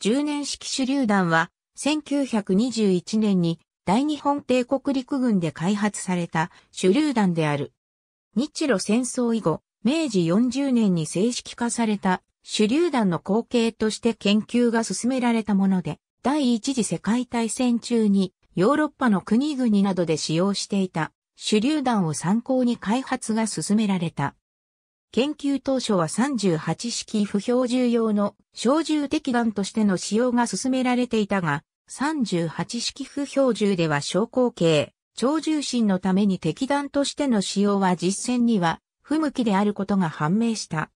10年式手榴弾は、1921年に大日本帝国陸軍で開発された手榴弾である。日露戦争以後、明治40年に正式化された手榴弾の後継として研究が進められたもので、第一次世界大戦中にヨーロッパの国々などで使用していた手榴弾を参考に開発が進められた。研究当初は38式不標準用の小銃敵弾としての使用が進められていたが、38式不標準では小口径、超重心のために敵弾としての使用は実戦には不向きであることが判明した。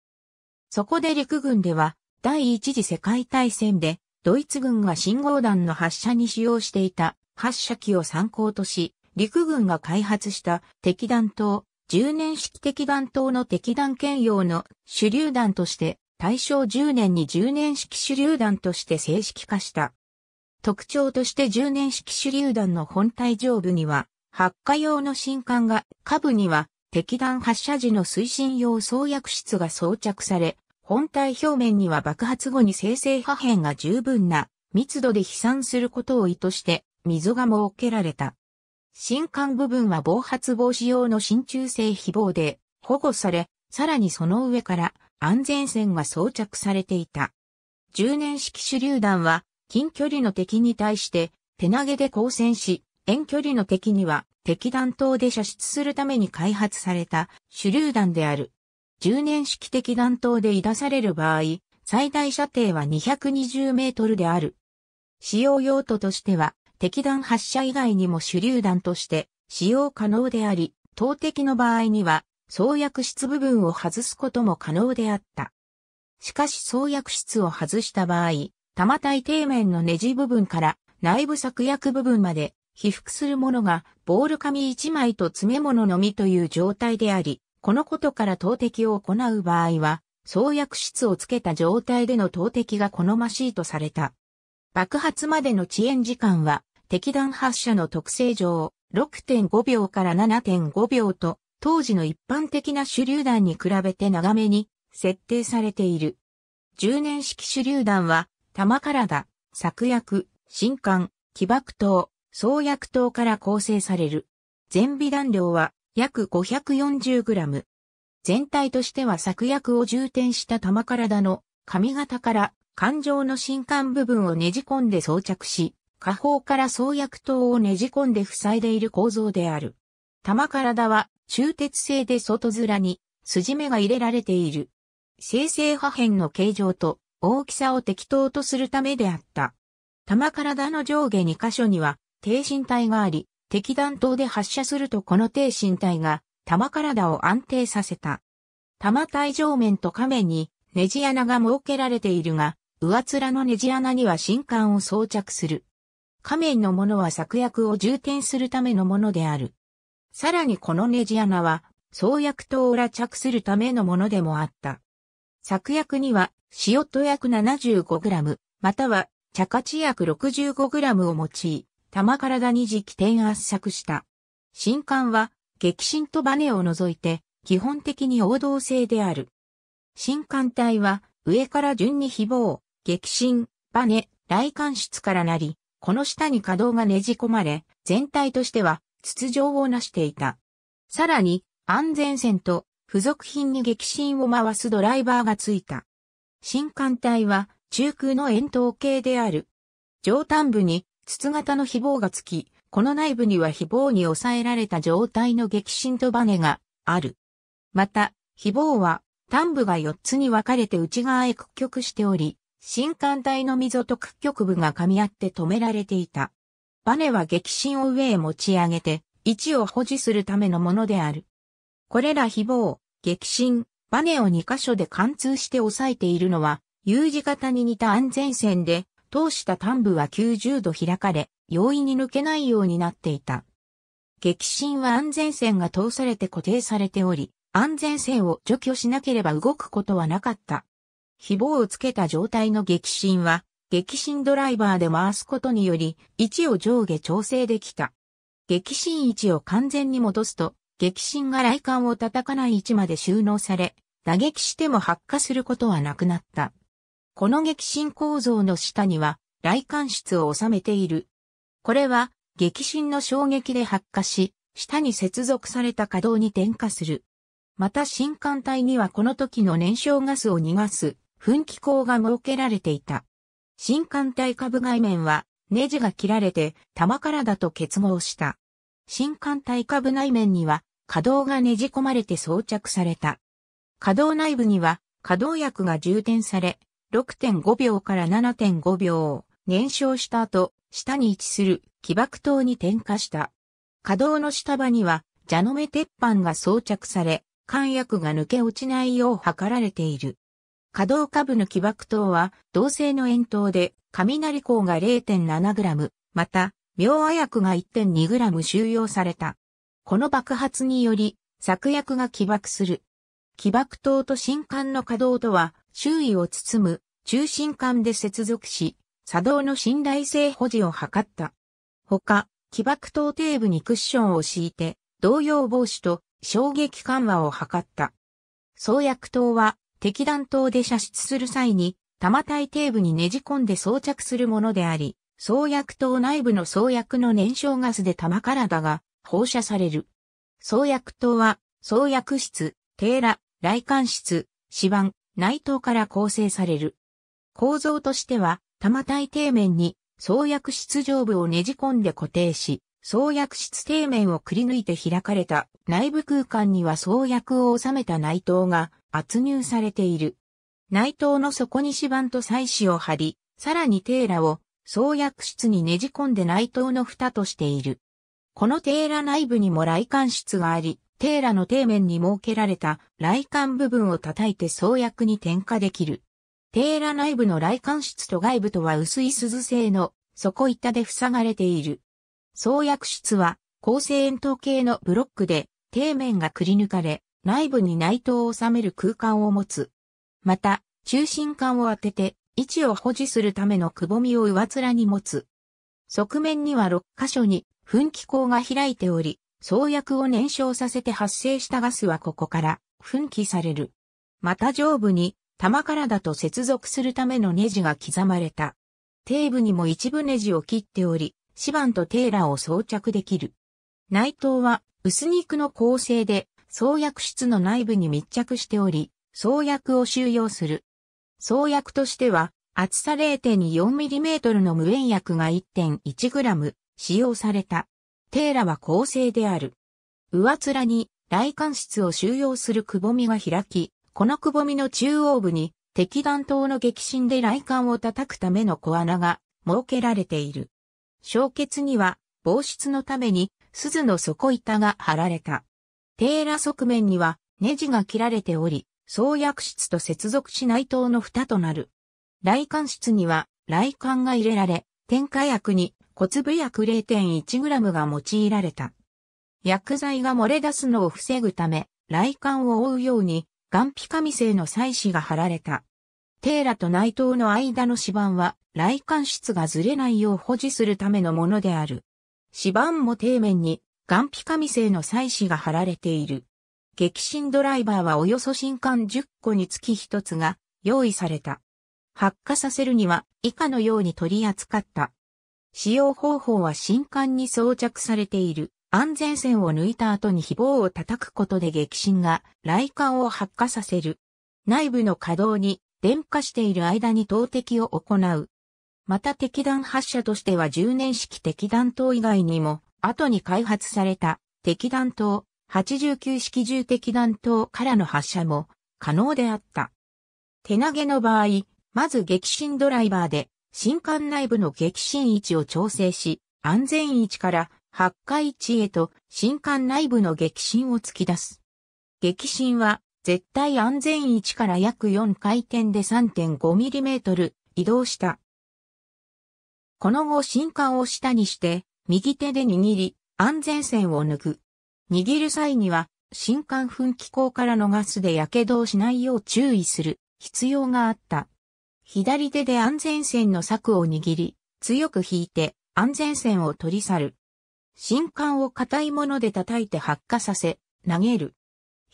そこで陸軍では第一次世界大戦でドイツ軍が信号弾の発射に使用していた発射機を参考とし、陸軍が開発した敵弾頭10年式敵弾頭の敵弾兼用の手榴弾として、大正10年に10年式手榴弾として正式化した。特徴として10年式手榴弾の本体上部には、発火用の新管が、下部には、敵弾発射時の推進用創薬室が装着され、本体表面には爆発後に生成破片が十分な密度で飛散することを意図して溝が設けられた。新管部分は暴発防止用の真鍮製非防で保護され、さらにその上から安全線が装着されていた。10年式手榴弾は近距離の敵に対して手投げで交戦し、遠距離の敵には敵弾頭で射出するために開発された手榴弾である。10年式敵弾頭で出される場合、最大射程は220メートルである。使用用途としては敵弾発射以外にも手榴弾として使用可能であり、投擲の場合には創薬室部分を外すことも可能であった。しかし創薬室を外した場合、玉体底面のネジ部分から内部作薬部分まで被覆するものがボール紙1枚と詰め物のみという状態であり、このことから投擲を行う場合は、創薬室をつけた状態での投擲が好ましいとされた。爆発までの遅延時間は敵弾発射の特性上、6.5秒から7.5秒と、当時の一般的な手榴弾に比べて長めに設定されている。10年式手榴弾は、弾体、作薬、新管、起爆灯、創薬灯から構成される。全備弾量は約 540g。全体としては作薬を充填した弾体の髪型から感情の新管部分をねじ込んで装着し、下方から創薬塔をねじ込んで塞いでいる構造である。玉体は中鉄製で外面に筋目が入れられている。生成破片の形状と大きさを適当とするためであった。玉体の上下2箇所には低身体があり、敵弾頭で発射するとこの低身体が玉体を安定させた。玉体上面と下面にネジ穴が設けられているが、上面のネジ穴には新管を装着する。仮面のものは作薬を充填するためのものである。さらにこのネジ穴は、創薬とを羅着するためのものでもあった。作薬には、塩と薬 75g、または、茶価値薬 65g を用い、玉体に磁気点圧作した。新刊は、激震とバネを除いて、基本的に王道性である。新艦体は、上から順に誹謗、激震、バネ、雷管室からなり、この下に可動がねじ込まれ、全体としては筒状を成していた。さらに、安全線と付属品に激震を回すドライバーがついた。新艦隊は中空の円筒形である。上端部に筒型の飛棒がつき、この内部には飛棒に抑えられた状態の激震とバネがある。また、飛棒は端部が4つに分かれて内側へ屈曲しており、新艦隊の溝と屈曲部が噛み合って止められていた。バネは激震を上へ持ち上げて、位置を保持するためのものである。これら非棒、激震、バネを2箇所で貫通して抑えているのは、U 字型に似た安全線で、通した端部は90度開かれ、容易に抜けないようになっていた。激震は安全線が通されて固定されており、安全線を除去しなければ動くことはなかった。非棒をつけた状態の激震は、激震ドライバーで回すことにより、位置を上下調整できた。激震位置を完全に戻すと、激震が雷管を叩かない位置まで収納され、打撃しても発火することはなくなった。この激震構造の下には、雷管室を収めている。これは、激震の衝撃で発火し、下に接続された稼働に点火する。また新艦隊にはこの時の燃焼ガスを逃がす噴気口が設けられていた。新艦隊下部外面はネジが切られて玉からだと結合した。新艦隊下部内面には可動がねじ込まれて装着された。可動内部には可動薬が充填され、6.5秒から7.5秒を燃焼した後、下に位置する起爆灯に点火した。可動の下場には、蛇の目鉄板が装着され、艦薬が抜け落ちないよう測られている。可動下部の起爆灯は、銅製の円筒で、雷光が 0.7g、また、妙亜薬が 1.2g 収容された。この爆発により、作薬が起爆する。起爆灯と新管の可動とは、周囲を包む、中心管で接続し、作動の信頼性保持を図った。ほか、起爆灯底部にクッションを敷いて、動揺防止と衝撃緩和を図った。創薬灯は敵弾頭で射出する際に、玉体底部にねじ込んで装着するものであり、創薬灯内部の創薬の燃焼ガスで玉体が放射される。創薬灯は、創薬室、テーラ、雷管室、指板、内灯から構成される。構造としては、弾体底面に創薬室上部をねじ込んで固定し、創薬室底面をくり抜いて開かれた内部空間には創薬を収めた内藤が圧入されている。内藤の底に指板と祭祀を貼り、さらにテーラを創薬室にねじ込んで内藤の蓋としている。このテーラ内部にも雷管室があり、テーラの底面に設けられた雷管部分を叩いて創薬に点火できる。テーラ内部の雷管室と外部とは薄い鈴製の底板で塞がれている。創薬室は、構成円筒形のブロックで、底面がくり抜かれ、内部に内筒を収める空間を持つ。また、中心管を当てて、位置を保持するためのくぼみを上面に持つ。側面には6箇所に噴気口が開いており、創薬を燃焼させて発生したガスはここから噴気される。また上部に玉からだと接続するためのネジが刻まれた。底部にも一部ネジを切っており、シバンとテーラを装着できる。内藤は薄肉の構成で創薬室の内部に密着しており、創薬を収容する。創薬としては、厚さ 0.4mm の無塩薬が 1.1g 使用された。テーラは構成である。上面に雷管室を収容するくぼみが開き、このくぼみの中央部に敵弾頭の激震で雷管を叩くための小穴が設けられている。焼結には防湿のために鈴の底板が張られた。テーラ側面にはネジが切られており、創薬室と接続しない塔の蓋となる。雷管室には雷管が入れられ、添加薬に小粒薬 0.1g が用いられた。薬剤が漏れ出すのを防ぐため、雷管を覆うように、岩皮紙製の祭祀が貼られた。テーラと内藤の間の指板は、来管室がずれないよう保持するためのものである。指板も底面に、岩皮紙製の祭祀が貼られている。激震ドライバーはおよそ新刊10個につき1つが用意された。発火させるには以下のように取り扱った。使用方法は新刊に装着されている安全線を抜いた後に非棒を叩くことで激震が雷管を発火させる。内部の可動に電化している間に投擲を行う。また敵弾発射としては10年式敵弾頭以外にも、後に開発された敵弾頭、89式重敵弾頭からの発射も可能であった。手投げの場合、まず激震ドライバーで、新管内部の激震位置を調整し、安全位置から発火位置へと新管内部の激震を突き出す。激震は絶対安全位置から約4回転で 3.5mm 移動した。この後新管を下にして、右手で握り、安全線を抜く。握る際には、新管噴気口からのガスで火傷をしないよう注意する必要があった。左手で安全線の柵を握り、強く引いて安全線を取り去る。新管を硬いもので叩いて発火させ、投げる。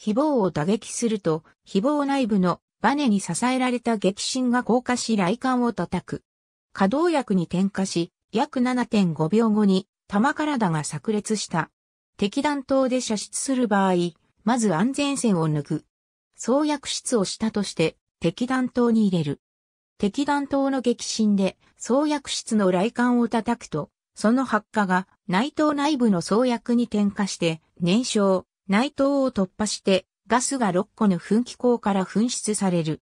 誹謗を打撃すると、誹謗内部のバネに支えられた激震が降下し雷管を叩く。可動薬に点火し、約7.5秒後に弾体が炸裂した。敵弾頭で射出する場合、まず安全線を抜く。創薬室をしたとして、敵弾頭に入れる。敵弾頭の激震で、創薬室の雷管を叩くと、その発火が内藤内部の創薬に点火して、燃焼、内藤を突破してガスが6個の噴気口から噴出される。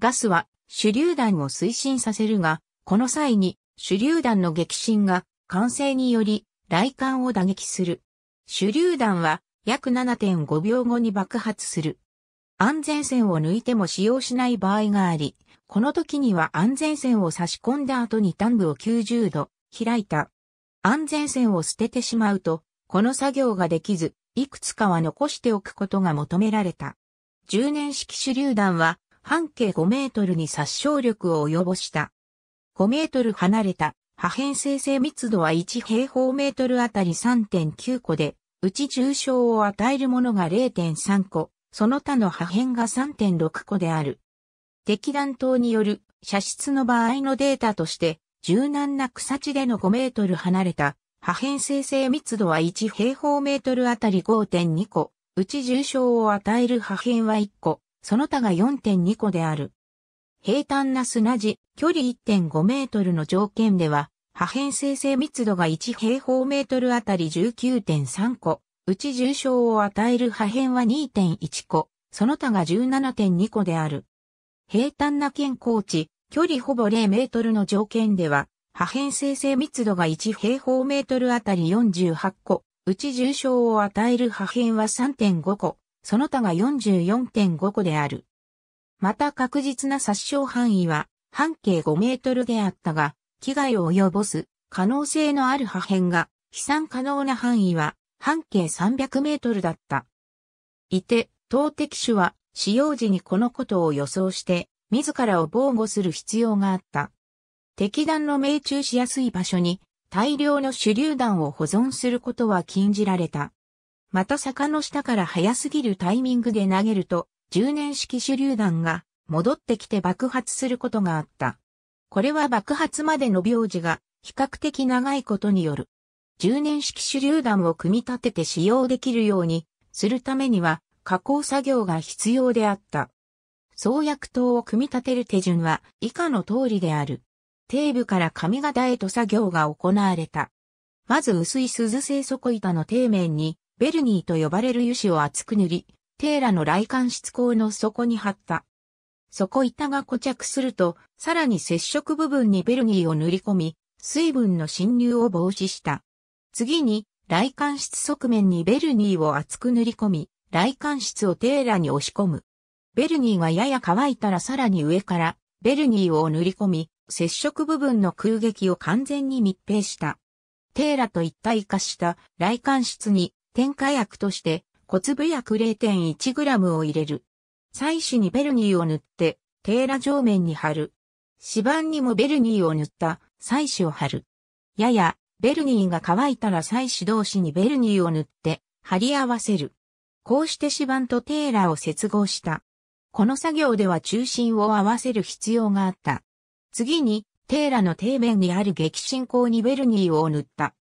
ガスは手榴弾を推進させるが、この際に手榴弾の激震が完成により雷管を打撃する。手榴弾は約7.5秒後に爆発する。安全線を抜いても使用しない場合があり、この時には安全線を差し込んだ後に端部を90度開いた。安全線を捨ててしまうと、この作業ができず、いくつかは残しておくことが求められた。10年式手榴弾は半径5メートルに殺傷力を及ぼした。5メートル離れた破片生成密度は1平方メートルあたり3.9個で、うち重傷を与えるものが0.3個、その他の破片が3.6個である。敵弾頭による射出の場合のデータとして、柔軟な草地での5メートル離れた破片生成密度は1平方メートルあたり5.2個、うち重傷を与える破片は1個、その他が4.2個である。平坦な砂地、距離1.5メートルの条件では、破片生成密度が1平方メートルあたり19.3個、うち重傷を与える破片は2.1個、その他が17.2個である。平坦な健康地、距離ほぼ0メートルの条件では、破片生成密度が1平方メートルあたり48個、うち重傷を与える破片は3.5個、その他が44.5個である。また確実な殺傷範囲は半径5メートルであったが、危害を及ぼす可能性のある破片が飛散可能な範囲は半径300メートルだった。いて、投擲手は使用時にこのことを予想して、自らを防護する必要があった。敵弾の命中しやすい場所に大量の手榴弾を保存することは禁じられた。また坂の下から早すぎるタイミングで投げると、10年式手榴弾が戻ってきて爆発することがあった。これは爆発までの病時が比較的長いことによる。10年式手榴弾を組み立てて使用できるようにするためには加工作業が必要であった。創薬灯を組み立てる手順は以下の通りである。底部から上型へと作業が行われた。まず薄い鈴製底板の底面に、ベルニーと呼ばれる油脂を厚く塗り、テーラの来管室口の底に貼った。底板が固着すると、さらに接触部分にベルニーを塗り込み、水分の侵入を防止した。次に、来管室側面にベルニーを厚く塗り込み、来管室をテーラに押し込む。ベルニーがやや乾いたらさらに上から、ベルニーを塗り込み、接触部分の空撃を完全に密閉した。テーラと一体化した来館室に添加薬として小粒薬 0.1g を入れる。採取にベルニーを塗ってテーラ上面に貼る。指板にもベルニーを塗った採取を貼る。ややベルニーが乾いたら採取同士にベルニーを塗って貼り合わせる。こうして指板とテーラを接合した。この作業では中心を合わせる必要があった。次に、テーラの底面にある激進行にベルニーを塗った。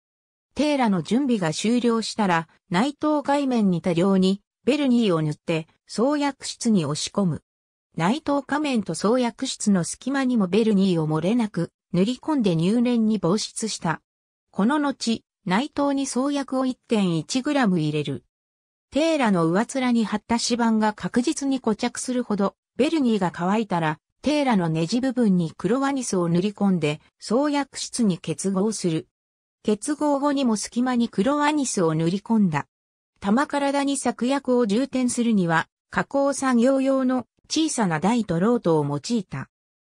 テーラの準備が終了したら、内藤外面に多量に、ベルニーを塗って、創薬室に押し込む。内藤仮面と創薬室の隙間にもベルニーを漏れなく、塗り込んで入念に防湿した。この後、内藤に創薬を 1.1g 入れる。テーラの上面に貼った指板が確実に固着するほど、ベルニーが乾いたら、テーラのネジ部分に黒ワニスを塗り込んで、創薬室に結合する。結合後にも隙間に黒ワニスを塗り込んだ。玉体に作薬を充填するには、加工作業用の小さな台とロートを用いた。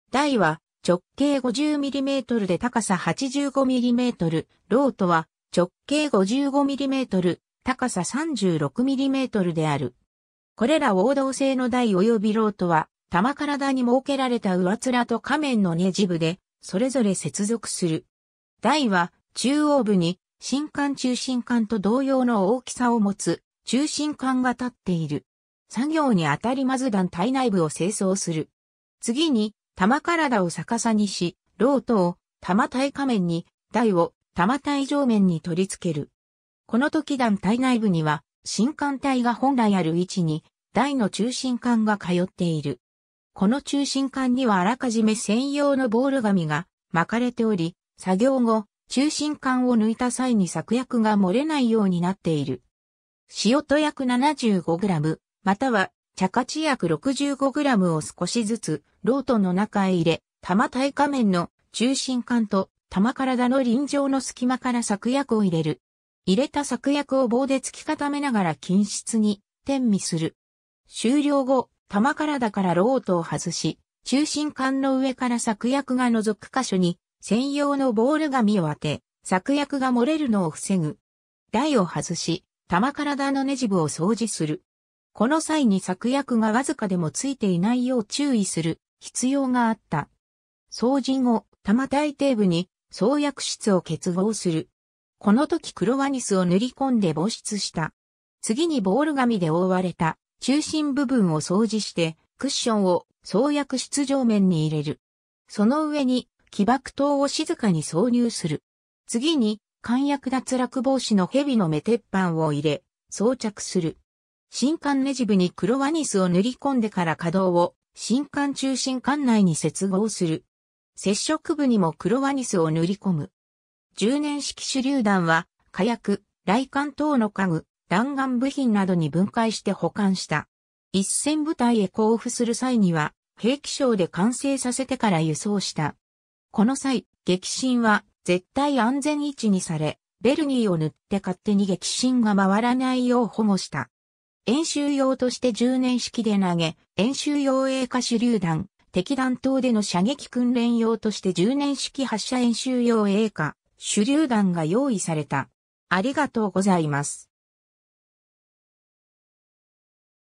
台は直径 50mm で高さ 85mm、ロートは直径 55mm、高さ 36mm である。これら王道製の台及びロートは玉体に設けられた上面と仮面のネジ部で、それぞれ接続する。台は、中央部に、新管中心管と同様の大きさを持つ、中心管が立っている。作業に当たりまず団体内部を清掃する。次に、玉体を逆さにし、ロートを玉体仮面に、台を玉体上面に取り付ける。この時団体内部には、新管体が本来ある位置に、台の中心管が通っている。この中心管にはあらかじめ専用のボール紙が巻かれており、作業後、中心管を抜いた際に作薬が漏れないようになっている。塩と約 75g、または茶化地薬 65g を少しずつ、ロートの中へ入れ、玉耐下面の中心管と玉体の臨場の隙間から作薬を入れる。入れた作薬を棒で突き固めながら均質に、点味する。終了後、玉からだからロートを外し、中心管の上から作薬が覗く箇所に専用のボール紙を当て、作薬が漏れるのを防ぐ。台を外し、玉体のネジ部を掃除する。この際に作薬がわずかでもついていないよう注意する必要があった。掃除後、玉体底部に創薬室を結合する。この時黒ワニスを塗り込んで防湿した。次にボール紙で覆われた中心部分を掃除してクッションを創薬室上面に入れる。その上に起爆灯を静かに挿入する。次に、艦薬脱落防止のヘビの目鉄板を入れ、装着する。新艦ネジ部に黒ワニスを塗り込んでから稼働を新艦中心管内に接合する。接触部にも黒ワニスを塗り込む。10年式手榴弾は火薬、雷管等の家具、弾丸部品などに分解して保管した。一戦部隊へ交付する際には、兵器省で完成させてから輸送した。この際、激震は絶対安全位置にされ、ベルギーを塗って勝手に激震が回らないよう保護した。演習用として10年式で投げ、演習用 A 化手榴弾、敵弾頭での射撃訓練用として10年式発射演習用 A 化、手榴弾が用意された。ありがとうございます。